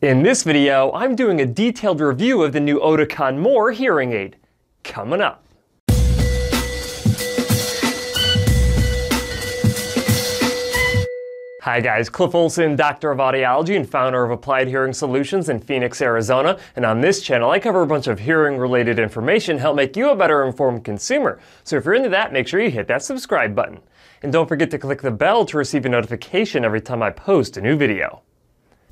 In this video, I'm doing a detailed review of the new Oticon More hearing aid. Coming up. Hi guys, Cliff Olson, doctor of audiology and founder of Applied Hearing Solutions in Phoenix, Arizona. And on this channel, I cover a bunch of hearing related information help make you a better informed consumer. So if you're into that, make sure you hit that subscribe button. And don't forget to click the bell to receive a notification every time I post a new video.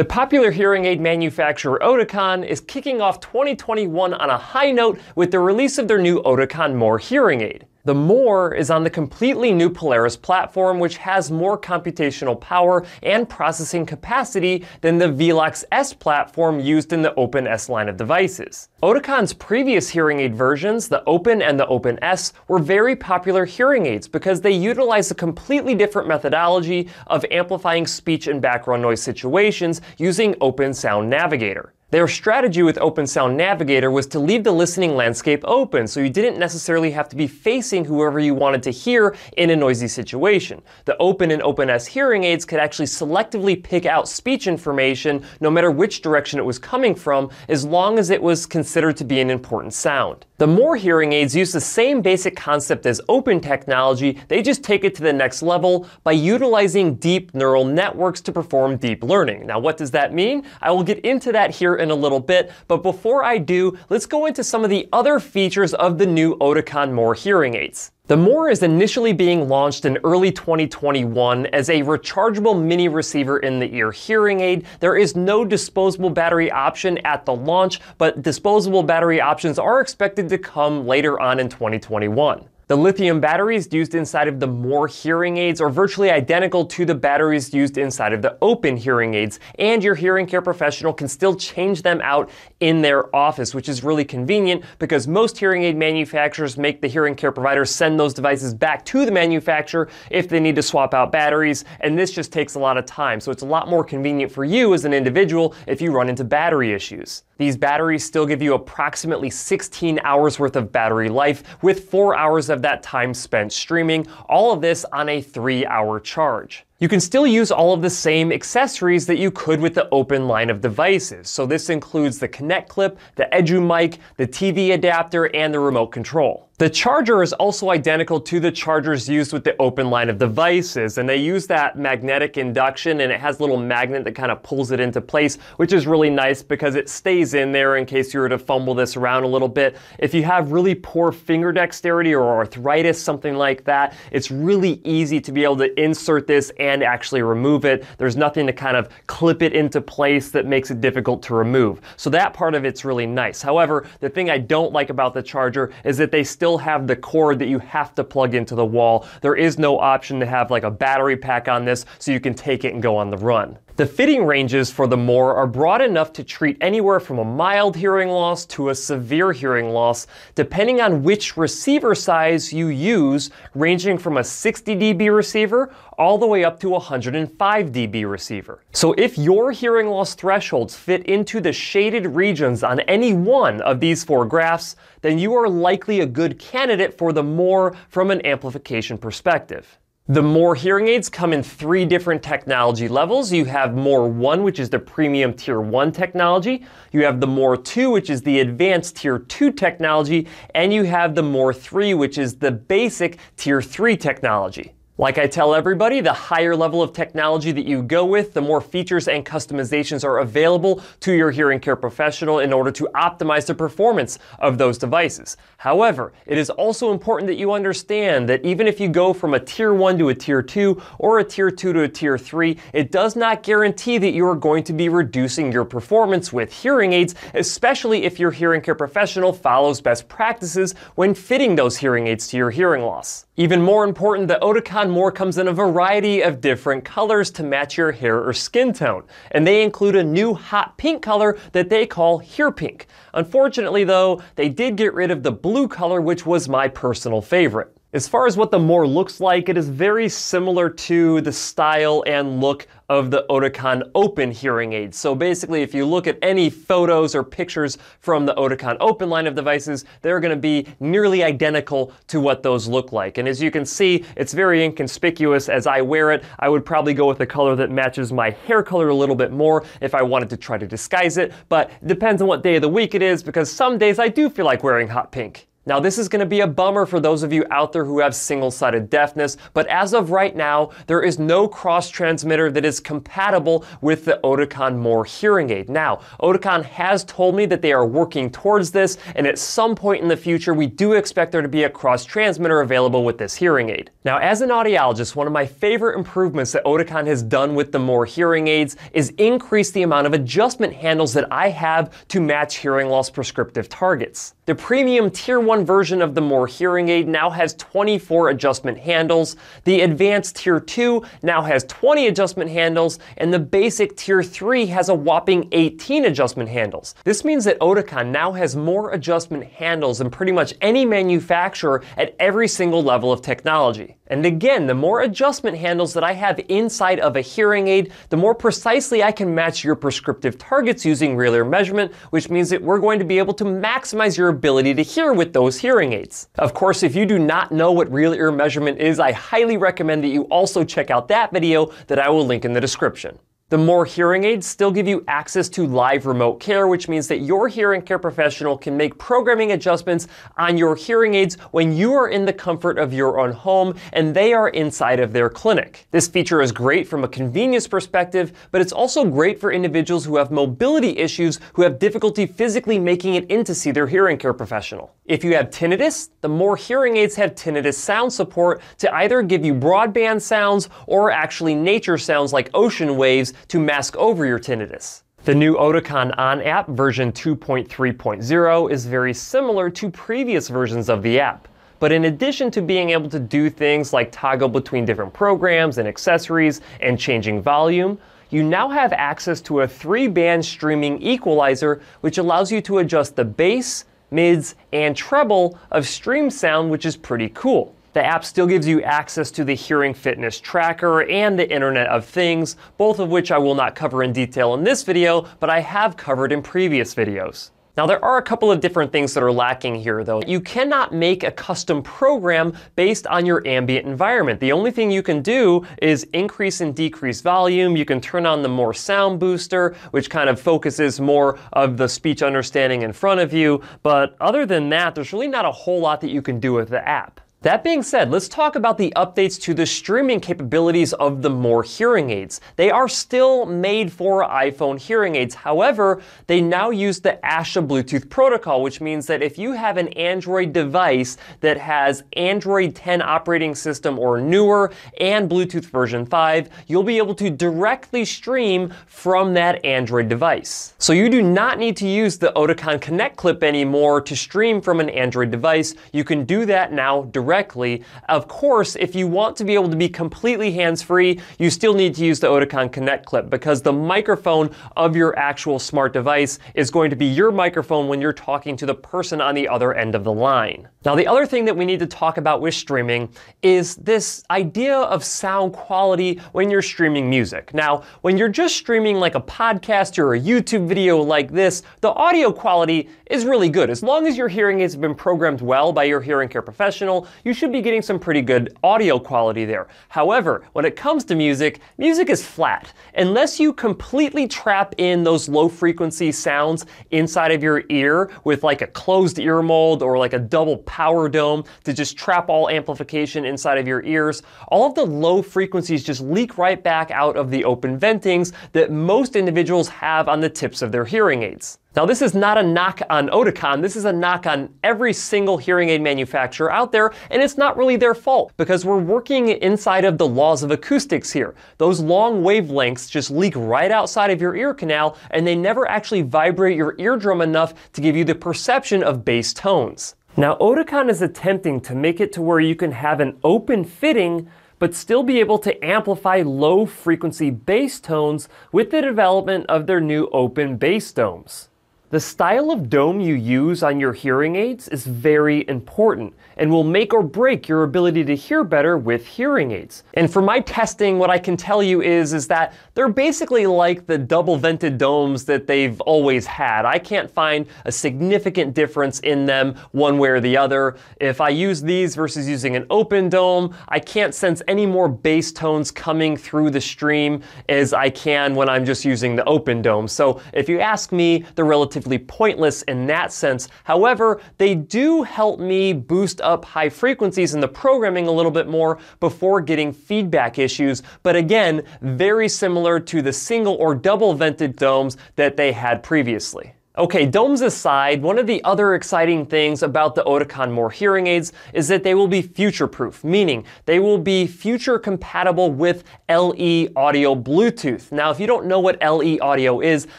The popular hearing aid manufacturer Oticon is kicking off 2021 on a high note with the release of their new Oticon More hearing aid. The more is on the completely new Polaris platform, which has more computational power and processing capacity than the Velox S platform used in the Open S line of devices. Oticon's previous hearing aid versions, the Open and the Open S, were very popular hearing aids because they utilized a completely different methodology of amplifying speech in background noise situations using Open Sound Navigator. Their strategy with Open Sound Navigator was to leave the listening landscape open, so you didn't necessarily have to be facing whoever you wanted to hear in a noisy situation. The Open and OpenS hearing aids could actually selectively pick out speech information no matter which direction it was coming from, as long as it was considered to be an important sound. The More hearing aids use the same basic concept as open technology, they just take it to the next level by utilizing deep neural networks to perform deep learning. Now, what does that mean? I will get into that here in a little bit, but before I do, let's go into some of the other features of the new Oticon More hearing aids. The Moore is initially being launched in early 2021 as a rechargeable mini receiver in the ear hearing aid. There is no disposable battery option at the launch, but disposable battery options are expected to come later on in 2021. The lithium batteries used inside of the More hearing aids are virtually identical to the batteries used inside of the Open hearing aids, and your hearing care professional can still change them out in their office, which is really convenient because most hearing aid manufacturers make the hearing care provider send those devices back to the manufacturer if they need to swap out batteries, and this just takes a lot of time. So it's a lot more convenient for you as an individual if you run into battery issues. These batteries still give you approximately 16 hours worth of battery life with 4 hours of that time spent streaming, all of this on a 3 hour charge. You can still use all of the same accessories that you could with the open line of devices. So this includes the Kinect clip, the Edu mic, the TV adapter, and the remote control. The charger is also identical to the chargers used with the open line of devices, and they use that magnetic induction and it has a little magnet that kind of pulls it into place, which is really nice because it stays in there in case you were to fumble this around a little bit. If you have really poor finger dexterity or arthritis, something like that, it's really easy to be able to insert this and actually remove it. There's nothing to kind of clip it into place that makes it difficult to remove. So that part of it's really nice. However, the thing I don't like about the charger is that they still still have the cord that you have to plug into the wall. There is no option to have like a battery pack on this so you can take it and go on the run. The fitting ranges for the more are broad enough to treat anywhere from a mild hearing loss to a severe hearing loss, depending on which receiver size you use, ranging from a 60 dB receiver all the way up to a 105 dB receiver. So if your hearing loss thresholds fit into the shaded regions on any one of these four graphs, then you are likely a good candidate for the more from an amplification perspective. The More hearing aids come in three different technology levels. You have More 1, which is the premium tier 1 technology. You have the More 2, which is the advanced tier 2 technology. And you have the More 3, which is the basic tier 3 technology. Like I tell everybody, the higher level of technology that you go with, the more features and customizations are available to your hearing care professional in order to optimize the performance of those devices. However, it is also important that you understand that even if you go from a tier 1 to a tier 2 or a tier 2 to a tier 3, it does not guarantee that you are going to be reducing your performance with hearing aids, especially if your hearing care professional follows best practices when fitting those hearing aids to your hearing loss. Even more important, the Oticon More comes in a variety of different colors to match your hair or skin tone, and they include a new hot pink color that they call Hair Pink. Unfortunately though, they did get rid of the blue color, which was my personal favorite. As far as what the more looks like, it is very similar to the style and look of the Oticon Open hearing aids. So basically, if you look at any photos or pictures from the Oticon Open line of devices, they're gonna be nearly identical to what those look like. And as you can see, it's very inconspicuous as I wear it. I would probably go with a color that matches my hair color a little bit more if I wanted to try to disguise it, but depends on what day of the week it is because some days I do feel like wearing hot pink. Now, this is going to be a bummer for those of you out there who have single sided deafness, but as of right now, there is no cross transmitter that is compatible with the Oticon More hearing aid. Now, Oticon has told me that they are working towards this, and at some point in the future, we do expect there to be a cross transmitter available with this hearing aid. Now, as an audiologist, one of my favorite improvements that Oticon has done with the More hearing aids is increase the amount of adjustment handles that I have to match hearing loss prescriptive targets. The premium tier 2021 version of the Moore hearing aid now has 24 adjustment handles. The Advanced Tier 2 now has 20 adjustment handles, and the Basic Tier 3 has a whopping 18 adjustment handles. This means that Oticon now has more adjustment handles than pretty much any manufacturer at every single level of technology. And again, the more adjustment handles that I have inside of a hearing aid, the more precisely I can match your prescriptive targets using real ear measurement, which means that we're going to be able to maximize your ability to hear with those hearing aids. Of course, if you do not know what real ear measurement is, I highly recommend that you also check out that video that I will link in the description. The more hearing aids still give you access to live remote care, which means that your hearing care professional can make programming adjustments on your hearing aids when you are in the comfort of your own home and they are inside of their clinic. This feature is great from a convenience perspective, but it's also great for individuals who have mobility issues who have difficulty physically making it in to see their hearing care professional. If you have tinnitus, the more hearing aids have tinnitus sound support to either give you broadband sounds or actually nature sounds like ocean waves to mask over your tinnitus. The new Oticon On app version 2.3.0 is very similar to previous versions of the app. But in addition to being able to do things like toggle between different programs and accessories and changing volume, you now have access to a three band streaming equalizer, which allows you to adjust the bass, mids, and treble of stream sound, which is pretty cool. The app still gives you access to the hearing fitness tracker and the Internet of Things, both of which I will not cover in detail in this video, but I have covered in previous videos. Now there are a couple of different things that are lacking here though. You cannot make a custom program based on your ambient environment. The only thing you can do is increase and decrease volume. You can turn on the more sound booster, which kind of focuses more of the speech understanding in front of you. But other than that, there's really not a whole lot that you can do with the app. That being said, let's talk about the updates to the streaming capabilities of the More hearing aids. They are still made for iPhone hearing aids. However, they now use the ASHA Bluetooth protocol, which means that if you have an Android device that has Android 10 operating system or newer and Bluetooth version 5, you'll be able to directly stream from that Android device. So you do not need to use the Oticon Connect clip anymore to stream from an Android device. You can do that now directly directly. Of course, if you want to be able to be completely hands-free, you still need to use the Oticon Connect clip because the microphone of your actual smart device is going to be your microphone when you're talking to the person on the other end of the line. Now, the other thing that we need to talk about with streaming is this idea of sound quality when you're streaming music. Now, when you're just streaming like a podcast or a YouTube video like this, the audio quality is really good. As long as your hearing has been programmed well by your hearing care professional, you should be getting some pretty good audio quality there. However, when it comes to music, music is flat. Unless you completely trap in those low frequency sounds inside of your ear with like a closed ear mold or like a double power dome to just trap all amplification inside of your ears, all of the low frequencies just leak right back out of the open ventings that most individuals have on the tips of their hearing aids. Now, this is not a knock on Oticon. This is a knock on every single hearing aid manufacturer out there, and it's not really their fault because we're working inside of the laws of acoustics here. Those long wavelengths just leak right outside of your ear canal, and they never actually vibrate your eardrum enough to give you the perception of bass tones. Now, Oticon is attempting to make it to where you can have an open fitting but still be able to amplify low frequency bass tones with the development of their new open bass domes. The style of dome you use on your hearing aids is very important and will make or break your ability to hear better with hearing aids. And for my testing, what I can tell you is, is that they're basically like the double vented domes that they've always had. I can't find a significant difference in them one way or the other. If I use these versus using an open dome, I can't sense any more bass tones coming through the stream as I can when I'm just using the open dome. So if you ask me, the relative relatively pointless in that sense. However, they do help me boost up high frequencies in the programming a little bit more before getting feedback issues. But again, very similar to the single or double vented domes that they had previously. Okay, domes aside, one of the other exciting things about the Oticon More hearing aids is that they will be future-proof, meaning they will be future compatible with LE Audio Bluetooth. Now, if you don't know what LE Audio is,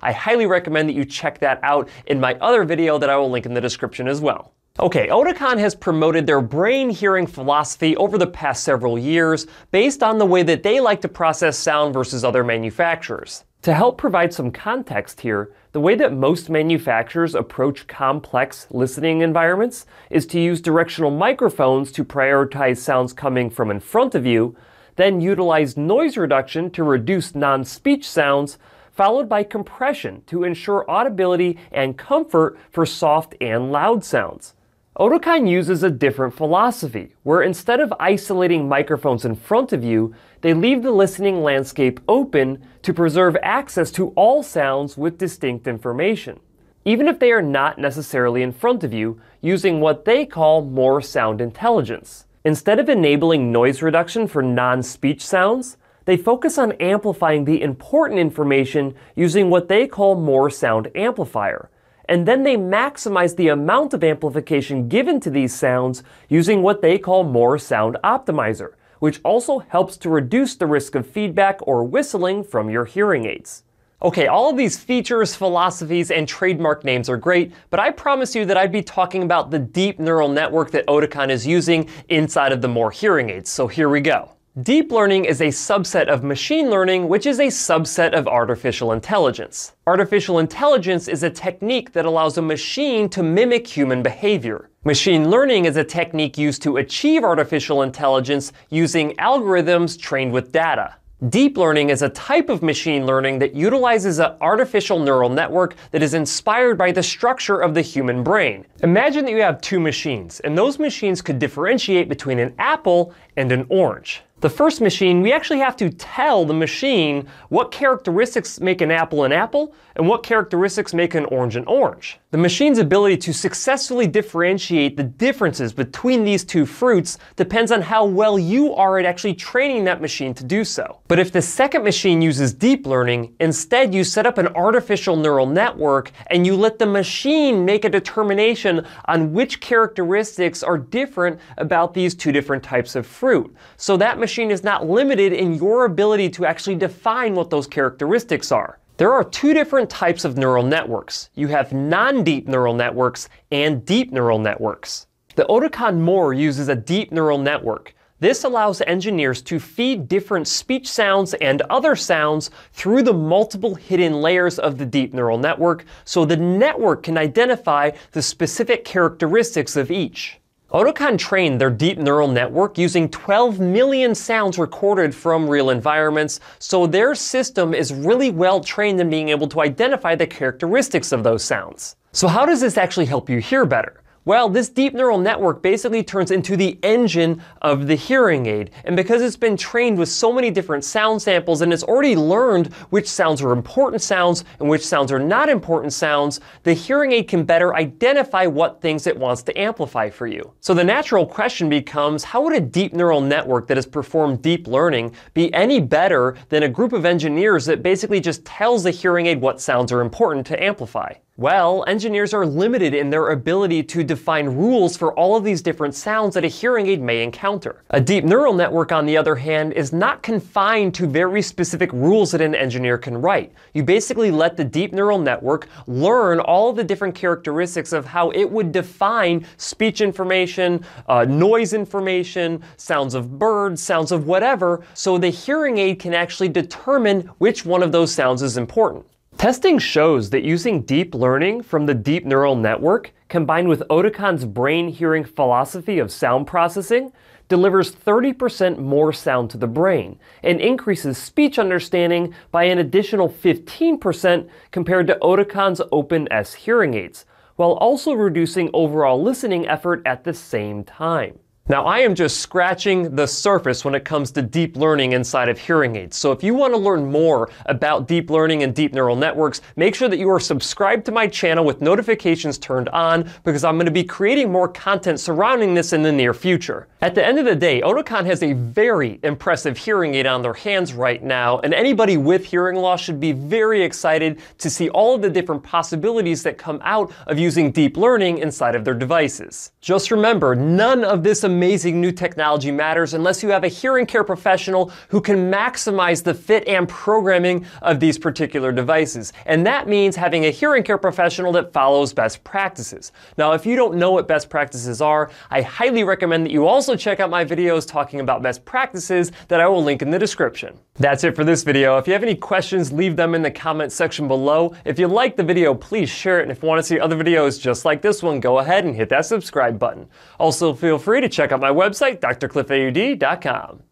I highly recommend that you check that out in my other video that I will link in the description as well. Okay, Oticon has promoted their brain hearing philosophy over the past several years based on the way that they like to process sound versus other manufacturers. To help provide some context here, the way that most manufacturers approach complex listening environments is to use directional microphones to prioritize sounds coming from in front of you, then utilize noise reduction to reduce non speech sounds, followed by compression to ensure audibility and comfort for soft and loud sounds. Otakon uses a different philosophy, where instead of isolating microphones in front of you, they leave the listening landscape open to preserve access to all sounds with distinct information, even if they are not necessarily in front of you, using what they call more sound intelligence. Instead of enabling noise reduction for non-speech sounds, they focus on amplifying the important information using what they call more sound amplifier, and then they maximize the amount of amplification given to these sounds using what they call More Sound Optimizer, which also helps to reduce the risk of feedback or whistling from your hearing aids. Okay, all of these features, philosophies, and trademark names are great, but I promise you that I'd be talking about the deep neural network that Oticon is using inside of the More hearing aids, so here we go. Deep learning is a subset of machine learning, which is a subset of artificial intelligence. Artificial intelligence is a technique that allows a machine to mimic human behavior. Machine learning is a technique used to achieve artificial intelligence using algorithms trained with data. Deep learning is a type of machine learning that utilizes an artificial neural network that is inspired by the structure of the human brain. Imagine that you have two machines, and those machines could differentiate between an apple and an orange. The first machine, we actually have to tell the machine what characteristics make an apple an apple and what characteristics make an orange an orange. The machine's ability to successfully differentiate the differences between these two fruits depends on how well you are at actually training that machine to do so. But if the second machine uses deep learning, instead you set up an artificial neural network and you let the machine make a determination on which characteristics are different about these two different types of fruit. So that machine machine is not limited in your ability to actually define what those characteristics are. There are two different types of neural networks. You have non-deep neural networks and deep neural networks. The Oticon More uses a deep neural network. This allows engineers to feed different speech sounds and other sounds through the multiple hidden layers of the deep neural network so the network can identify the specific characteristics of each. Oticon trained their deep neural network using 12 million sounds recorded from real environments, so their system is really well trained in being able to identify the characteristics of those sounds. So how does this actually help you hear better? Well, this deep neural network basically turns into the engine of the hearing aid. And because it's been trained with so many different sound samples and it's already learned which sounds are important sounds and which sounds are not important sounds, the hearing aid can better identify what things it wants to amplify for you. So the natural question becomes, how would a deep neural network that has performed deep learning be any better than a group of engineers that basically just tells the hearing aid what sounds are important to amplify? Well, engineers are limited in their ability to define rules for all of these different sounds that a hearing aid may encounter. A deep neural network, on the other hand, is not confined to very specific rules that an engineer can write. You basically let the deep neural network learn all the different characteristics of how it would define speech information, uh, noise information, sounds of birds, sounds of whatever, so the hearing aid can actually determine which one of those sounds is important. Testing shows that using deep learning from the deep neural network combined with Oticon's brain hearing philosophy of sound processing delivers 30% more sound to the brain and increases speech understanding by an additional 15% compared to Open OpenS hearing aids, while also reducing overall listening effort at the same time. Now, I am just scratching the surface when it comes to deep learning inside of hearing aids. So if you want to learn more about deep learning and deep neural networks, make sure that you are subscribed to my channel with notifications turned on because I'm going to be creating more content surrounding this in the near future. At the end of the day, Oticon has a very impressive hearing aid on their hands right now, and anybody with hearing loss should be very excited to see all of the different possibilities that come out of using deep learning inside of their devices. Just remember, none of this amazing new technology matters unless you have a hearing care professional who can maximize the fit and programming of these particular devices. And that means having a hearing care professional that follows best practices. Now, if you don't know what best practices are, I highly recommend that you also check out my videos talking about best practices that I will link in the description. That's it for this video. If you have any questions, leave them in the comment section below. If you like the video, please share it. And if you want to see other videos just like this one, go ahead and hit that subscribe button. Also, feel free to check check out my website, drcliffaud.com.